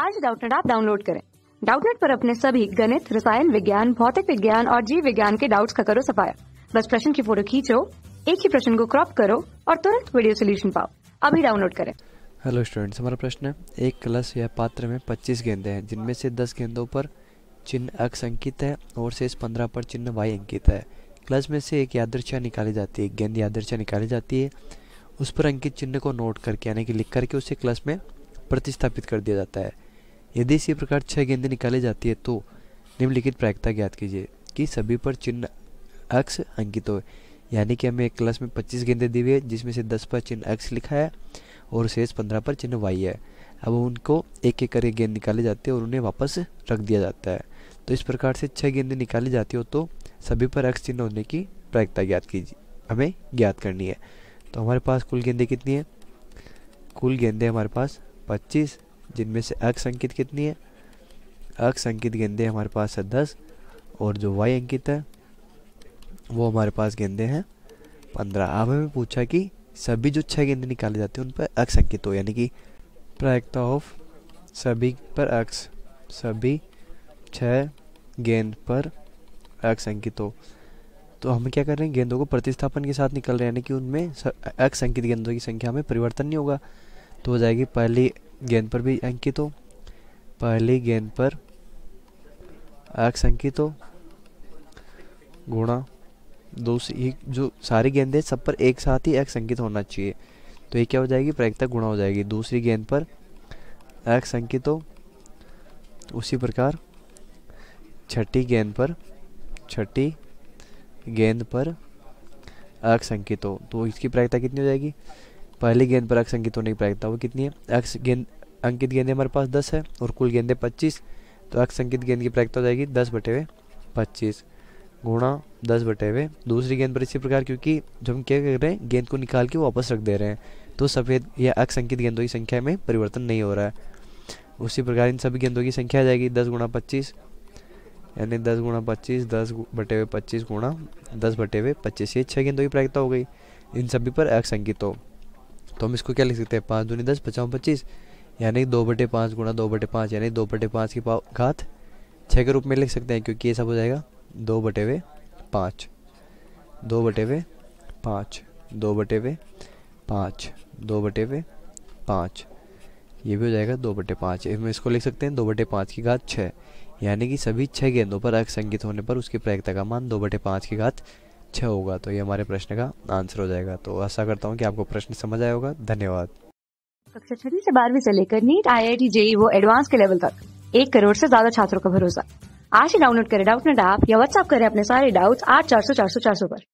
आज डाउटनेट आप डाउनलोड करें डाउटनेट पर अपने सभी गणित रसायन विज्ञान भौतिक विज्ञान और जीव विज्ञान के डाउट्स का करो सफाया बस प्रश्न की फोटो खींचो एक ही प्रश्न को क्रॉप करो और तुरंत वीडियो सोल्यूशन पाओ अभी डाउनलोड करें हेलो स्टूडेंट्स हमारा प्रश्न है एक कलश या पात्र में 25 गेंदे हैं जिनमें से 10 गेंदों पर चिन्ह अक्स अंकित है और शेष 15 पर चिन्ह वाई अंकित है कलश में से एक यादृच्छा निकाली जाती है गेंद यादृच्छा निकाली जाती है उस पर अंकित चिन्ह को नोट करके यानी कि लिख करके उसे क्लस में प्रतिस्थापित कर दिया जाता है यदि इसी प्रकार छः गेंदें निकाली जाती है तो निम्नलिखित प्रायिकता ज्ञात कीजिए कि सभी पर चिन्ह अक्ष अंकित हो यानी कि हमें एक क्लास में 25 गेंदें दी हुई है जिसमें से 10 पर चिन्ह एक्स लिखा है और शेष 15 पर चिन्ह वाई है अब उनको एक एक करके गेंद निकाली जाती है और उन्हें वापस रख दिया जाता है तो इस प्रकार से छः गेंदें निकाली जाती हो तो सभी पर एक्स चिन्ह होने की प्रायिकता ज्ञात कीजिए हमें ज्ञात करनी है तो हमारे पास कुल गेंदें कितनी है कुल गेंदें हमारे पास पच्चीस जिनमें से अक्ष अंकित कितनी है अक्ष अंकित गेंदे हमारे पास है दस और जो वाई अंकित है वो हमारे पास गेंदे हैं पंद्रह अब हमें पूछा कि सभी जो छः गेंदे निकाले जाते हैं उन पर अक्ष अंकित हो यानी कि प्रायिकता ऑफ सभी पर अक्ष सभी छः गेंद पर अक्ष अंकित हो तो हम क्या कर रहे हैं गेंदों को प्रतिस्थापन के साथ निकल रहे हैं यानी कि उनमें अक्ष अंकित गेंदों की संख्या में परिवर्तन नहीं होगा तो हो जाएगी पहली गेंद पर भी अंकित हो पहली गेंद पर एक्स अंकित हो गुणा दो से जो सारी गेंदें सब पर एक साथ ही एक्स अंकित होना चाहिए तो ये क्या हो जाएगी प्रायिकता गुणा हो जाएगी दूसरी गेंद पर एक्स अंकित हो उसी प्रकार छठी गेंद पर छठी गेंद पर एक्स संकित हो तो इसकी प्रायिकता कितनी हो जाएगी पहली गेंद पर अक्स अंकित होने की प्रायिकता वो कितनी है अक्स गेंद अंकित गेंदें हमारे पास दस है और कुल गेंदें पच्चीस तो अक्स अंकित गेंद की प्रायिकता हो जाएगी दस बटे हुए पच्चीस गुणा दस बटे हुए दूसरी गेंद पर इसी प्रकार क्योंकि जब हम क्या कर रहे हैं गेंद को निकाल के वापस रख दे रहे हैं तो सफ़ेद या अक्स अंकित गेंदों की संख्या में परिवर्तन नहीं हो रहा है उसी प्रकार इन सभी गेंदों की संख्या आ जाएगी दस गुणा पच्चीस यानी दस गुणा पच्चीस दस बटे हुए पच्चीस गुणा दस बटे हुए पच्चीस ये छः गेंदों की प्रायिकता हो गई इन सभी पर अक्स अंकित हो तो हम इसको क्या लिख सकते हैं पाँच दूनी दस पचास पच्चीस यानी दो बटे पाँच गुणा दो बटे पाँच यानी दो बटे पाँच की घात छः के रूप में लिख सकते हैं क्योंकि ये सब हो जाएगा दो बटे हुए पाँच दो बटे हुए पाँच दो बटे हुए पाँच दो बटे हुए पाँच ये भी हो जाएगा दो बटे पाँच इसमें इसको लिख सकते हैं दो बटे पाँच की घात छः यानी कि सभी छः गेंदों पर अर्घ होने पर उसकी प्रयोगता का मान दो बटे पाँच की घात अच्छा होगा तो ये हमारे प्रश्न का आंसर हो जाएगा तो आशा करता हूँ कि आपको प्रश्न समझ आया होगा धन्यवाद कक्षा छठी से बारहवीं से लेकर NEET I I T JEE वो एडवांस के लेवल तक एक करोड़ से ज्यादा छात्रों का भरोसा आज ही डाउनलोड करें डाउट नेट ऐप या व्हाट्सअप करें अपने सारे डाउट्स आठ चार सौ चार सौ चार सौ पर